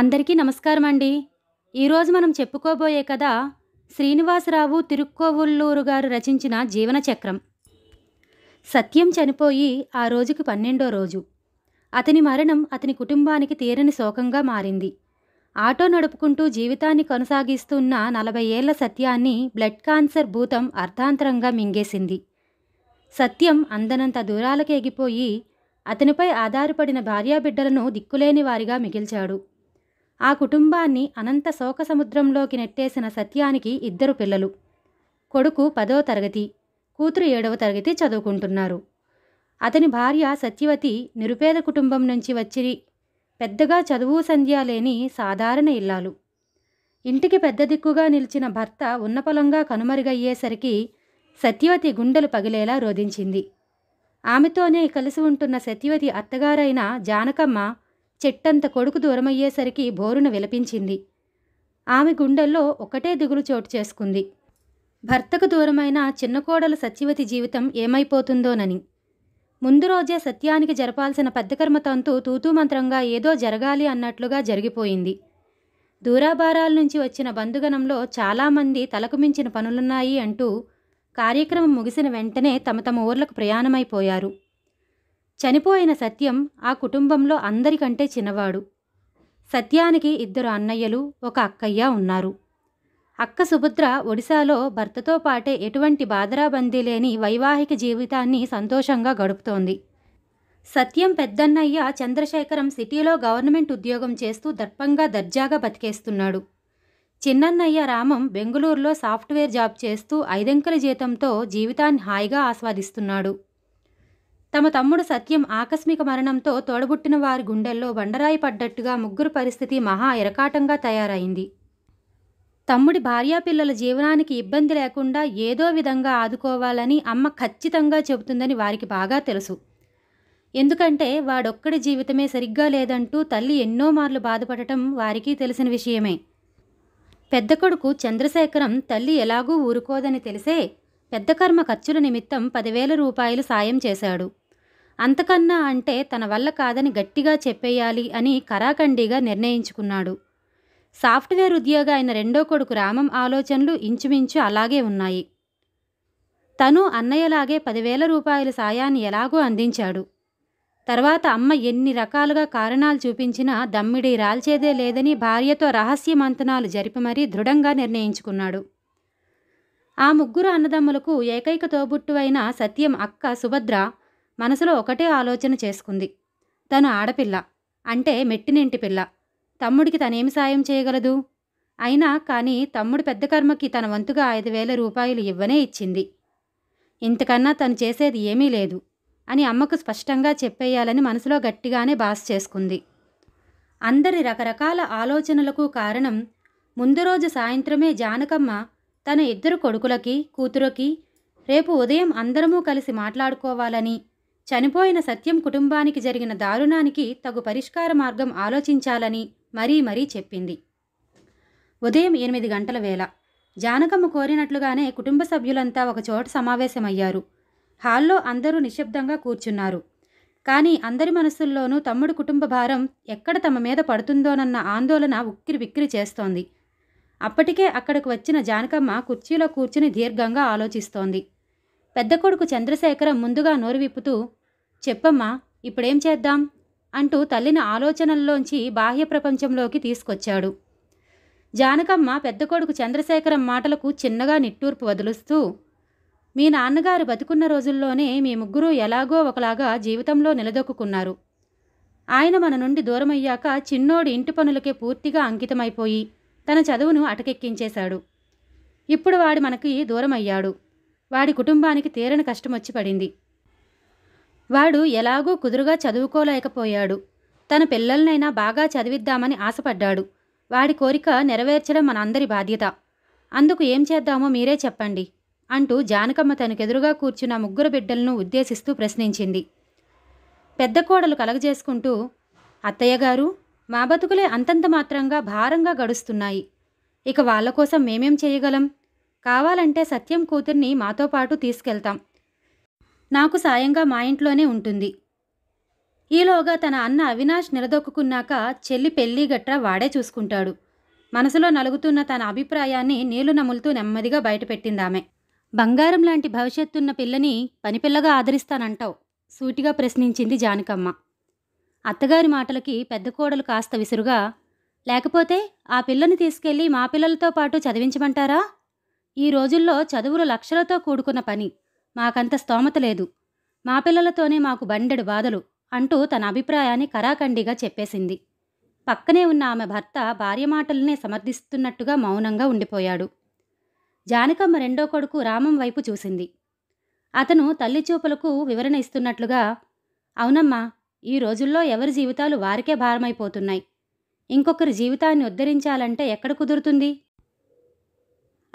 అందరికీ నమస్కారం అండి ఈరోజు మనం చెప్పుకోబోయే కథ శ్రీనివాసరావు తిరుక్కోవుల్లూరు గారు రచించిన జీవన చక్రం సత్యం చనిపోయి ఆ రోజుకి పన్నెండో రోజు అతని మరణం అతని కుటుంబానికి తీరని శోకంగా మారింది ఆటో నడుపుకుంటూ జీవితాన్ని కొనసాగిస్తున్న నలభై ఏళ్ల సత్యాన్ని బ్లడ్ కాన్సర్ భూతం అర్ధాంతరంగా మింగేసింది సత్యం అందనంత దూరాలకెగిపోయి అతనిపై ఆధారపడిన భార్యాబిడ్డలను దిక్కులేని వారిగా మిగిల్చాడు ఆ కుటుంబాన్ని అనంత శోక సముద్రంలోకి నెట్టేసిన సత్యానికి ఇద్దరు పిల్లలు కొడుకు పదో తరగతి కూతురు ఏడవ తరగతి చదువుకుంటున్నారు అతని భార్య సత్యవతి నిరుపేద కుటుంబం నుంచి వచ్చి పెద్దగా చదువు సంధ్య లేని సాధారణ ఇల్లాలు ఇంటికి పెద్ద దిక్కుగా నిలిచిన భర్త పొలంగా కనుమరుగయ్యేసరికి సత్యవతి గుండెలు పగిలేలా రోధించింది ఆమెతోనే కలిసి ఉంటున్న సత్యవతి అత్తగారైన జానకమ్మ చెట్టంత కొడుకు దూరమయ్యేసరికి బోరున విలపించింది ఆమె గుండెల్లో ఒకటే దిగులు చోటు చేసుకుంది భర్తకు దూరమైన చిన్న కోడల సత్యవతి జీవితం ఏమైపోతుందోనని ముందు రోజే సత్యానికి జరపాల్సిన పెద్దకర్మ తంతు తూతూమంత్రంగా ఏదో జరగాలి అన్నట్లుగా జరిగిపోయింది దూరాభారాల నుంచి వచ్చిన బంధుగణంలో చాలామంది తలకు మించిన పనులున్నాయి అంటూ కార్యక్రమం ముగిసిన వెంటనే తమ తమ ఊర్లకు ప్రయాణమైపోయారు చనిపోయిన సత్యం ఆ కుటుంబంలో అందరికంటే చిన్నవాడు సత్యానికి ఇద్దరు అన్నయ్యలు ఒక అక్కయ్య ఉన్నారు అక్క సుభద్ర ఒడిశాలో భర్తతో పాటే ఎటువంటి బాధరాబందీ లేని వైవాహిక జీవితాన్ని సంతోషంగా గడుపుతోంది సత్యం పెద్దన్నయ్య చంద్రశేఖరం సిటీలో గవర్నమెంట్ ఉద్యోగం చేస్తూ దర్పంగా దర్జాగా బతికేస్తున్నాడు చిన్నన్నయ్య రామం బెంగళూరులో సాఫ్ట్వేర్ జాబ్ చేస్తూ ఐదంకల జీతంతో జీవితాన్ని హాయిగా ఆస్వాదిస్తున్నాడు తమ తమ్ముడు సత్యం ఆకస్మిక మరణంతో తోడబుట్టిన వారి గుండెల్లో బండరాయి పడ్డట్టుగా ముగ్గురు పరిస్థితి మహా ఎరకాటంగా తయారైంది తమ్ముడి భార్యాపిల్లల జీవనానికి ఇబ్బంది లేకుండా ఏదో విధంగా ఆదుకోవాలని అమ్మ ఖచ్చితంగా చెబుతుందని వారికి బాగా తెలుసు ఎందుకంటే వాడొక్కడి జీవితమే సరిగ్గా లేదంటూ తల్లి ఎన్నో మార్లు బాధపడటం వారికి తెలిసిన విషయమే పెద్ద కొడుకు చంద్రశేఖరం తల్లి ఎలాగూ ఊరుకోదని తెలిసే పెద్ద కర్మ ఖర్చుల నిమిత్తం పదివేల రూపాయలు సాయం చేశాడు అంతకన్నా అంటే తన వల్ల కాదని గట్టిగా చెప్పేయాలి అని కరాఖండిగా నిర్ణయించుకున్నాడు సాఫ్ట్వేర్ ఉద్యోగ అయిన రెండో కొడుకు రామం ఆలోచనలు ఇంచుమించు అలాగే ఉన్నాయి తను అన్నయ్యలాగే పదివేల రూపాయల సాయాన్ని ఎలాగో అందించాడు తర్వాత అమ్మ ఎన్ని రకాలుగా కారణాలు చూపించినా దమ్మిడి రాల్చేదే లేదని భార్యతో రహస్య మంతనాలు జరిపి మరీ దృఢంగా నిర్ణయించుకున్నాడు ఆ ముగ్గురు అన్నదమ్ములకు ఏకైక తోబుట్టువైన సత్యం అక్క సుభద్ర మనసులో ఒకటే ఆలోచన చేసుకుంది తను ఆడపిల్ల అంటే మెట్టినింటి పిల్ల తమ్ముడికి తనేమి సాయం చేయగలదు అయినా కానీ తమ్ముడు పెద్ద కర్మకి తన వంతుగా ఐదు వేల రూపాయలు ఇవ్వనే ఇచ్చింది ఇంతకన్నా తను చేసేది ఏమీ లేదు అని అమ్మకు స్పష్టంగా చెప్పేయాలని మనసులో గట్టిగానే బాస్ చేసుకుంది అందరి రకరకాల ఆలోచనలకు కారణం ముందు రోజు సాయంత్రమే జానకమ్మ తన ఇద్దరు కొడుకులకి కూతురుకి రేపు ఉదయం అందరమూ కలిసి మాట్లాడుకోవాలని చనిపోయిన సత్యం కుటుంబానికి జరిగిన దారుణానికి తగు పరిష్కార మార్గం ఆలోచించాలని మరీ మరీ చెప్పింది ఉదయం ఎనిమిది గంటల వేళ జానకమ్మ కోరినట్లుగానే కుటుంబ సభ్యులంతా ఒకచోట సమావేశమయ్యారు హాల్లో అందరూ నిశ్శబ్దంగా కూర్చున్నారు కానీ అందరి మనసుల్లోనూ తమ్ముడు కుటుంబ భారం ఎక్కడ తమ మీద పడుతుందోనన్న ఆందోళన ఉక్కిరి బిక్కిరి చేస్తోంది అప్పటికే అక్కడికి వచ్చిన జానకమ్మ కుర్చీలో కూర్చుని దీర్ఘంగా ఆలోచిస్తోంది పెద్ద కొడుకు చంద్రశేఖరం ముందుగా నోరు విప్పుతూ చెప్పమ్మా ఇప్పుడేం చేద్దాం అంటూ తల్లిని ఆలోచనల్లోంచి బాహ్య ప్రపంచంలోకి తీసుకొచ్చాడు జానకమ్మ పెద్ద కొడుకు చంద్రశేఖరం మాటలకు చిన్నగా నిట్టూర్పు వదులుస్తూ మీ నాన్నగారు బతుకున్న రోజుల్లోనే మీ ముగ్గురు ఎలాగో ఒకలాగా జీవితంలో నిలదొక్కున్నారు ఆయన మన నుండి దూరమయ్యాక చిన్నోడి ఇంటి పనులకే పూర్తిగా అంకితమైపోయి తన చదువును అటకెక్కించేశాడు ఇప్పుడు వాడు మనకి దూరమయ్యాడు వాడి కుటుంబానికి తీరని కష్టం వచ్చి పడింది వాడు ఎలాగూ కుదురుగా చదువుకోలేకపోయాడు తన పిల్లలనైనా బాగా చదివిద్దామని ఆశపడ్డాడు వాడి కోరిక నెరవేర్చడం మనందరి బాధ్యత అందుకు ఏం చేద్దామో మీరే చెప్పండి అంటూ జానకమ్మ తనకెదురుగా కూర్చున్న ముగ్గురు బిడ్డలను ఉద్దేశిస్తూ ప్రశ్నించింది పెద్ద కోడలు కలగజేసుకుంటూ అత్తయ్య గారు మా బతుకులే అంతంత మాత్రంగా భారంగా గడుస్తున్నాయి ఇక వాళ్ళ కోసం మేమేం చేయగలం కావాలంటే సత్యం కూతుర్ని మాతో పాటు తీసుకెళ్తాం నాకు సాయంగా మా ఇంట్లోనే ఉంటుంది ఈలోగా తన అన్న అవినాష్ నిలదొక్కున్నాక చెల్లి పెళ్ళి గట్రా వాడే చూసుకుంటాడు మనసులో నలుగుతున్న తన అభిప్రాయాన్ని నీళ్లు నములుతూ నెమ్మదిగా బయటపెట్టిందామె బంగారం లాంటి భవిష్యత్తున్న పిల్లని పనిపిల్లగా ఆదరిస్తానంటావు సూటిగా ప్రశ్నించింది జానకమ్మ అత్తగారి మాటలకి పెద్ద కోడలు కాస్త విసురుగా లేకపోతే ఆ పిల్లని తీసుకెళ్ళి మా పిల్లలతో పాటు చదివించమంటారా ఈ రోజుల్లో చదువులు లక్షలతో కూడుకున్న పని మాకంత స్తోమత లేదు మా పిల్లలతోనే మాకు బండెడు బాధలు అంటూ తన అభిప్రాయాన్ని కరాఖండిగా చెప్పేసింది పక్కనే ఉన్న ఆమె భర్త భార్య మాటలనే సమర్థిస్తున్నట్టుగా మౌనంగా ఉండిపోయాడు జానకమ్మ రెండో కొడుకు రామం వైపు చూసింది అతను తల్లి చూపులకు వివరణ ఇస్తున్నట్లుగా అవునమ్మా ఈ రోజుల్లో ఎవరి జీవితాలు వారికే భారమైపోతున్నాయి ఇంకొకరి జీవితాన్ని ఉద్ధరించాలంటే ఎక్కడ కుదురుతుంది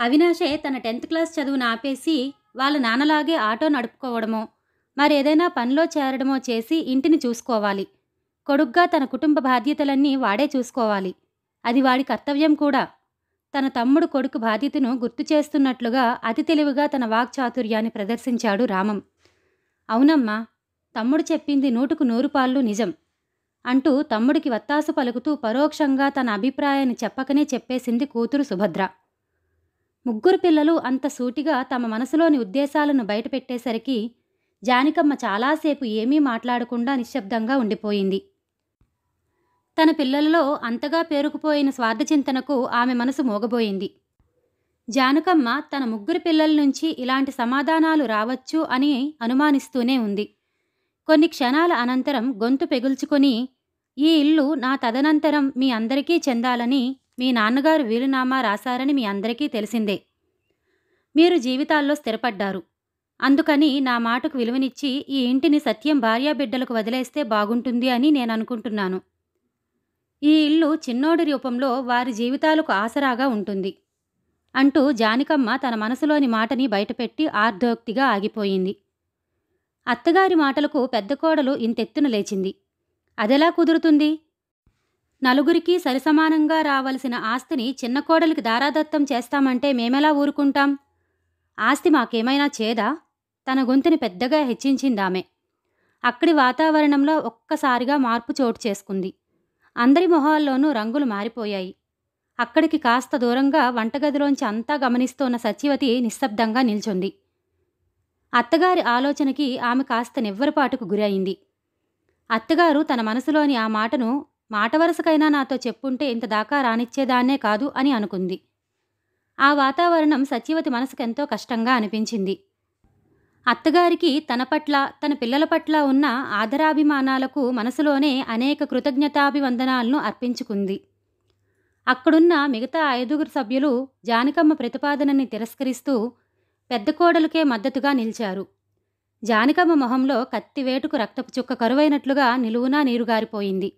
అవినాషే తన టెన్త్ క్లాస్ చదువును ఆపేసి వాళ్ళ నాన్నలాగే ఆటో నడుపుకోవడమో మరేదైనా పనిలో చేరడమో చేసి ఇంటిని చూసుకోవాలి కొడుగ్గా తన కుటుంబ బాధ్యతలన్నీ వాడే చూసుకోవాలి అది వాడి కర్తవ్యం కూడా తన తమ్ముడు కొడుకు బాధ్యతను గుర్తు చేస్తున్నట్లుగా అతి తెలివిగా తన వాక్చాతుర్యాన్ని ప్రదర్శించాడు రామం అవునమ్మా తమ్ముడు చెప్పింది నూటుకు నూరు పాళ్ళు నిజం అంటూ తమ్ముడికి వత్తాసు పలుకుతూ పరోక్షంగా తన అభిప్రాయాన్ని చెప్పకనే చెప్పేసింది కూతురు సుభద్ర ముగ్గురు పిల్లలు అంత సూటిగా తమ మనసులోని ఉద్దేశాలను బయటపెట్టేసరికి జానికమ్మ చాలాసేపు ఏమీ మాట్లాడకుండా నిశ్శబ్దంగా ఉండిపోయింది తన పిల్లలలో అంతగా పేరుకుపోయిన స్వార్థచింతనకు ఆమె మనసు మోగబోయింది జానకమ్మ తన ముగ్గురు పిల్లల నుంచి ఇలాంటి సమాధానాలు రావచ్చు అని అనుమానిస్తూనే ఉంది కొన్ని క్షణాల అనంతరం గొంతు పెగుల్చుకొని ఈ ఇల్లు నా తదనంతరం మీ అందరికీ చెందాలని మీ నాన్నగారు వీలునామా రాశారని మీ అందరికీ తెలిసిందే మీరు జీవితాల్లో స్థిరపడ్డారు అందుకని నా మాటకు విలువనిచ్చి ఈ ఇంటిని సత్యం భార్యాబిడ్డలకు వదిలేస్తే బాగుంటుంది అని నేను అనుకుంటున్నాను ఈ ఇల్లు చిన్నోడి రూపంలో వారి జీవితాలకు ఆసరాగా ఉంటుంది అంటూ జానికమ్మ తన మనసులోని మాటని బయటపెట్టి ఆర్ధోక్తిగా ఆగిపోయింది అత్తగారి మాటలకు పెద్ద కోడలు ఇంతెత్తున లేచింది అదెలా కుదురుతుంది నలుగురికి సరిసమానంగా రావలసిన ఆస్తిని చిన్న కోడలికి దారాదత్తం చేస్తామంటే మేమెలా ఊరుకుంటాం ఆస్తి మాకేమైనా చేదా తన గొంతుని పెద్దగా హెచ్చించిందామె అక్కడి వాతావరణంలో ఒక్కసారిగా మార్పు చోటు చేసుకుంది అందరి మొహాల్లోనూ రంగులు మారిపోయాయి అక్కడికి కాస్త దూరంగా వంటగదిలోంచి అంతా గమనిస్తోన్న సచివతి నిశ్శబ్దంగా నిల్చుంది అత్తగారి ఆలోచనకి ఆమె కాస్త నివ్వరపాటుకు గురయింది అత్తగారు తన మనసులోని ఆ మాటను మాట వరుసకైనా నాతో చెప్పుంటే ఇంత దాకా రానిచ్చేదాన్నే కాదు అని అనుకుంది ఆ వాతావరణం సచివతి మనసుకెంతో కష్టంగా అనిపించింది అత్తగారికి తన పట్ల తన పిల్లల పట్ల ఉన్న ఆదరాభిమానాలకు మనసులోనే అనేక కృతజ్ఞతాభివందనాలను అర్పించుకుంది అక్కడున్న మిగతా ఐదుగురు సభ్యులు జానికమ్మ ప్రతిపాదనని తిరస్కరిస్తూ పెద్ద కోడలకే మద్దతుగా నిలిచారు జానికమ్మ మొహంలో కత్తివేటుకు రక్తపు చుక్క కరువైనట్లుగా నిలువునా నీరుగారిపోయింది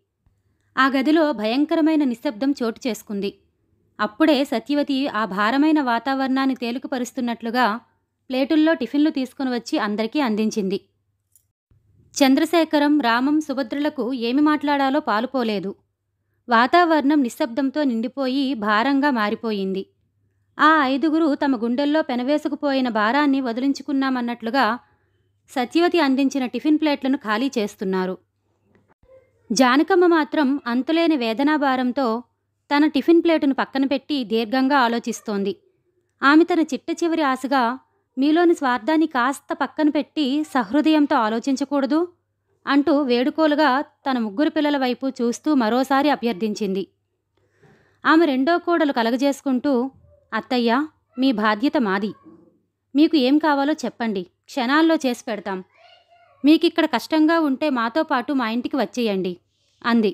ఆ గదిలో భయంకరమైన నిశ్శబ్దం చోటు చేసుకుంది అప్పుడే సత్యవతి ఆ భారమైన వాతావరణాన్ని తేలికపరుస్తున్నట్లుగా ప్లేటుల్లో టిఫిన్లు తీసుకుని వచ్చి అందరికీ అందించింది చంద్రశేఖరం రామం సుభద్రలకు ఏమి మాట్లాడాలో పాలుపోలేదు వాతావరణం నిశ్శబ్దంతో నిండిపోయి భారంగా మారిపోయింది ఆ ఐదుగురు తమ గుండెల్లో పెనవేసుకుపోయిన భారాన్ని వదిలించుకున్నామన్నట్లుగా సత్యవతి అందించిన టిఫిన్ ప్లేట్లను ఖాళీ చేస్తున్నారు జానకమ్మ మాత్రం అంతులేని వేదనాభారంతో తన టిఫిన్ ప్లేటును పక్కన పెట్టి దీర్ఘంగా ఆలోచిస్తోంది ఆమె తన చిట్ట చివరి ఆశగా మీలోని స్వార్థాన్ని కాస్త పక్కన పెట్టి సహృదయంతో ఆలోచించకూడదు అంటూ వేడుకోలుగా తన ముగ్గురు పిల్లల వైపు చూస్తూ మరోసారి అభ్యర్థించింది ఆమె రెండో కోడలు కలగజేసుకుంటూ అత్తయ్య మీ బాధ్యత మాది మీకు ఏం కావాలో చెప్పండి క్షణాల్లో చేసి పెడతాం మీకిక్కడ కష్టంగా ఉంటే మాతో పాటు మా ఇంటికి వచ్చేయండి అంది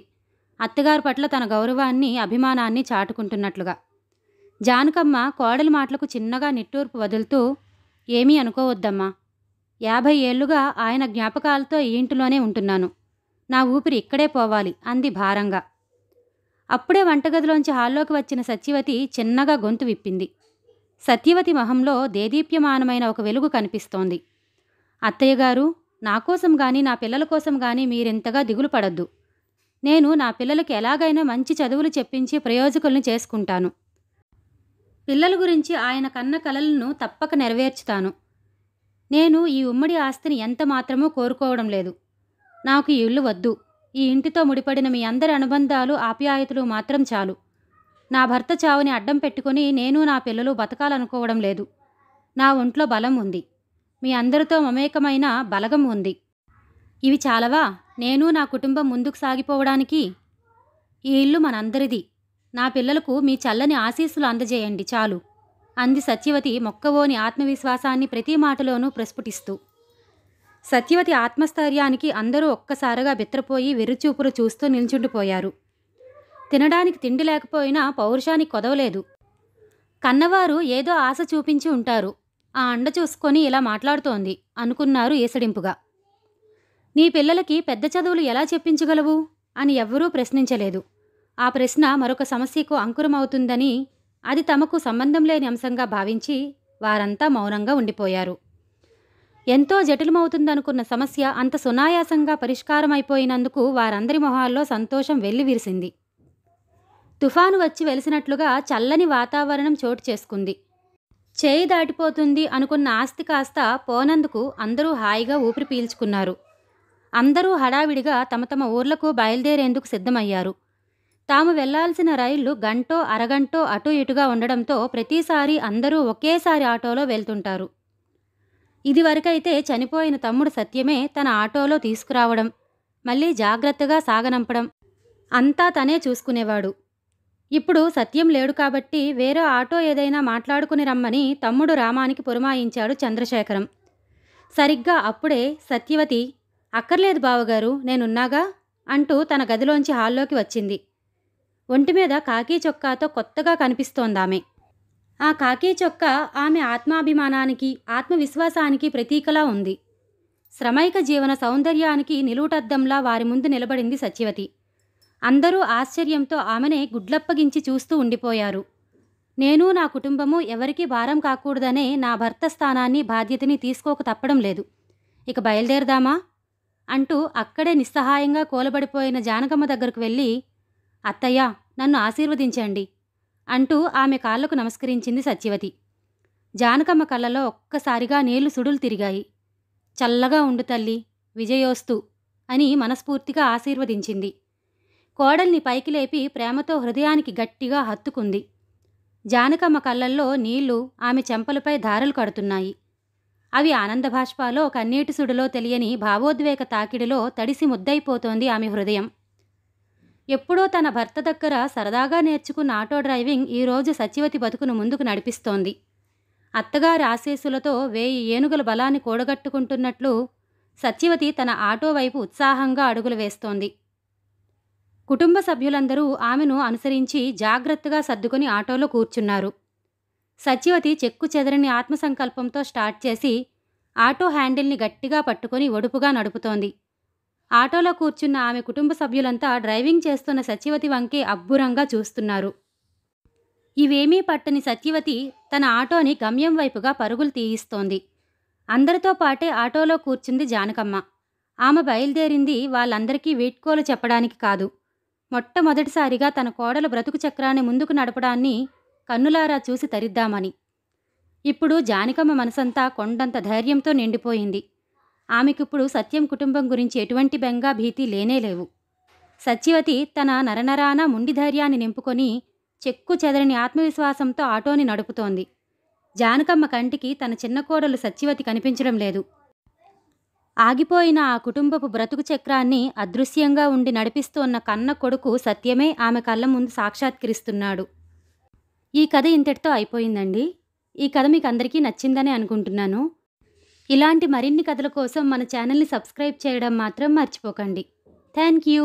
అత్తగారు పట్ల తన గౌరవాన్ని అభిమానాన్ని చాటుకుంటున్నట్లుగా జానకమ్మ కోడలి మాటలకు చిన్నగా నిట్టూర్పు వదులుతూ ఏమీ అనుకోవద్దమ్మా యాభై ఏళ్లుగా ఆయన జ్ఞాపకాలతో ఈ ఇంటిలోనే ఉంటున్నాను నా ఊపిరి ఇక్కడే పోవాలి అంది భారంగా అప్పుడే వంటగదిలోంచి హాల్లోకి వచ్చిన సత్యవతి చిన్నగా గొంతు విప్పింది సత్యవతి మొహంలో దేదీప్యమానమైన ఒక వెలుగు కనిపిస్తోంది అత్తయ్య గారు నా కోసం కానీ నా పిల్లల కోసం కానీ మీరింతగా దిగులు పడద్దు నేను నా పిల్లలకి ఎలాగైనా మంచి చదువులు చెప్పించి ప్రయోజకులను చేసుకుంటాను పిల్లల గురించి ఆయన కన్న కలలను తప్పక నెరవేర్చుతాను నేను ఈ ఉమ్మడి ఆస్తిని ఎంత మాత్రమూ కోరుకోవడం లేదు నాకు ఈ ఇల్లు వద్దు ఈ ఇంటితో ముడిపడిన మీ అందరి అనుబంధాలు ఆప్యాయతలు మాత్రం చాలు నా భర్త చావుని అడ్డం పెట్టుకుని నేను నా పిల్లలు బతకాలనుకోవడం లేదు నా ఒంట్లో బలం ఉంది మీ అందరితో మమేకమైన బలగం ఉంది ఇవి చాలవా నేను నా కుటుంబం ముందుకు సాగిపోవడానికి ఈ ఇల్లు మనందరిది నా పిల్లలకు మీ చల్లని ఆశీస్సులు అందజేయండి చాలు అంది సత్యవతి మొక్కవోని ఆత్మవిశ్వాసాన్ని ప్రతి మాటలోనూ ప్రస్ఫుటిస్తూ సత్యవతి ఆత్మస్థైర్యానికి అందరూ ఒక్కసారిగా బిత్రపోయి వెర్రిచూపులు చూస్తూ నిల్చుండిపోయారు తినడానికి తిండి లేకపోయినా పౌరుషానికి కొదవలేదు కన్నవారు ఏదో ఆశ చూపించి ఉంటారు ఆ అండ చూసుకొని ఇలా మాట్లాడుతోంది అనుకున్నారు ఏసడింపుగా నీ పిల్లలకి పెద్ద చదువులు ఎలా చెప్పించగలవు అని ఎవ్వరూ ప్రశ్నించలేదు ఆ ప్రశ్న మరొక సమస్యకు అంకురమవుతుందని అది తమకు సంబంధం లేని అంశంగా భావించి వారంతా మౌనంగా ఉండిపోయారు ఎంతో జటిలమవుతుందనుకున్న సమస్య అంత సునాయాసంగా పరిష్కారమైపోయినందుకు వారందరి మొహాల్లో సంతోషం వెల్లివిరిసింది తుఫాను వచ్చి వెలిసినట్లుగా చల్లని వాతావరణం చోటు చేసుకుంది చేయి దాటిపోతుంది అనుకున్న ఆస్తి కాస్త పోనందుకు అందరూ హాయిగా ఊపిరి పీల్చుకున్నారు అందరూ హడావిడిగా తమ తమ ఊర్లకు బయలుదేరేందుకు సిద్ధమయ్యారు తాము వెళ్లాల్సిన రైళ్లు గంటో అరగంటో అటు ఇటుగా ఉండడంతో ప్రతిసారి అందరూ ఒకేసారి ఆటోలో వెళ్తుంటారు ఇదివరకైతే చనిపోయిన తమ్ముడు సత్యమే తన ఆటోలో తీసుకురావడం మళ్ళీ జాగ్రత్తగా సాగనంపడం అంతా తనే చూసుకునేవాడు ఇప్పుడు సత్యం లేడు కాబట్టి వేరే ఆటో ఏదైనా మాట్లాడుకుని రమ్మని తమ్ముడు రామానికి పురమాయించాడు చంద్రశేఖరం సరిగ్గా అప్పుడే సత్యవతి అక్కర్లేదు బావగారు నేనున్నాగా అంటూ తన గదిలోంచి హాల్లోకి వచ్చింది ఒంటి మీద కాకీ చొక్కాతో కొత్తగా కనిపిస్తోందామె ఆ కాకీ చొక్క ఆమె ఆత్మాభిమానానికి ఆత్మవిశ్వాసానికి ప్రతీకలా ఉంది శ్రమైక జీవన సౌందర్యానికి నిలువుటద్దంలా వారి ముందు నిలబడింది సత్యవతి అందరూ ఆశ్చర్యంతో ఆమెనే గుడ్లప్పగించి చూస్తూ ఉండిపోయారు నేను నా కుటుంబము ఎవరికీ భారం కాకూడదనే నా భర్త స్థానాన్ని బాధ్యతని తీసుకోక తప్పడం లేదు ఇక బయలుదేరదామా అంటూ అక్కడే నిస్సహాయంగా కూలబడిపోయిన జానకమ్మ దగ్గరకు వెళ్ళి అత్తయ్య నన్ను ఆశీర్వదించండి అంటూ ఆమె కాళ్లకు నమస్కరించింది సత్యవతి జానకమ్మ కళ్ళలో ఒక్కసారిగా నీళ్లు సుడులు తిరిగాయి చల్లగా ఉండు తల్లి విజయోస్తు అని మనస్ఫూర్తిగా ఆశీర్వదించింది కోడల్ని పైకి లేపి ప్రేమతో హృదయానికి గట్టిగా హత్తుకుంది జానకమ్మ కళ్ళల్లో నీళ్లు ఆమె చెంపలపై ధారలు కడుతున్నాయి అవి ఆనంద భాష్పాలో కన్నీటి సుడిలో తెలియని భావోద్వేగ తాకిడిలో తడిసి ముద్దైపోతోంది ఆమె హృదయం ఎప్పుడో తన భర్త దగ్గర సరదాగా నేర్చుకున్న ఆటో డ్రైవింగ్ ఈరోజు సచివతి బతుకును ముందుకు నడిపిస్తోంది అత్తగారి ఆశీస్సులతో వేయి ఏనుగుల బలాన్ని కూడగట్టుకుంటున్నట్లు సత్యవతి తన ఆటో వైపు ఉత్సాహంగా అడుగులు వేస్తోంది కుటుంబ సభ్యులందరూ ఆమెను అనుసరించి జాగ్రత్తగా సర్దుకుని ఆటోలో కూర్చున్నారు సత్యవతి చెక్కు చెదరని ఆత్మసంకల్పంతో స్టార్ట్ చేసి ఆటో హ్యాండిల్ని గట్టిగా పట్టుకొని ఒడుపుగా నడుపుతోంది ఆటోలో కూర్చున్న ఆమె కుటుంబ సభ్యులంతా డ్రైవింగ్ చేస్తున్న సత్యవతి వంకే అబ్బురంగా చూస్తున్నారు ఇవేమీ పట్టని సత్యవతి తన ఆటోని గమ్యం వైపుగా పరుగులు తీయిస్తోంది అందరితో పాటే ఆటోలో కూర్చుంది జానకమ్మ ఆమె బయలుదేరింది వాళ్ళందరికీ వీడ్కోలు చెప్పడానికి కాదు మొట్టమొదటిసారిగా తన కోడలు బ్రతుకు చక్రాన్ని ముందుకు నడపడాన్ని కన్నులారా చూసి తరిద్దామని ఇప్పుడు జానికమ్మ మనసంతా కొండంత ధైర్యంతో నిండిపోయింది ఆమెకిప్పుడు సత్యం కుటుంబం గురించి ఎటువంటి బెంగా భీతి లేనేలేవు సత్యవతి తన నరనరాన ముండి ధైర్యాన్ని నింపుకొని చెక్కు చెదరని ఆత్మవిశ్వాసంతో ఆటోని నడుపుతోంది జానకమ్మ కంటికి తన చిన్న కోడలు సత్యవతి కనిపించడం లేదు ఆగిపోయిన ఆ కుటుంబపు బ్రతుకు చక్రాన్ని అదృశ్యంగా ఉండి నడిపిస్తోన్న కన్న కొడుకు సత్యమే ఆమె కళ్ళ ముందు సాక్షాత్కరిస్తున్నాడు ఈ కథ ఇంతటితో అయిపోయిందండి ఈ కథ మీకు అందరికీ నచ్చిందని అనుకుంటున్నాను ఇలాంటి మరిన్ని కథల కోసం మన ఛానల్ని సబ్స్క్రైబ్ చేయడం మాత్రం మర్చిపోకండి థ్యాంక్ యూ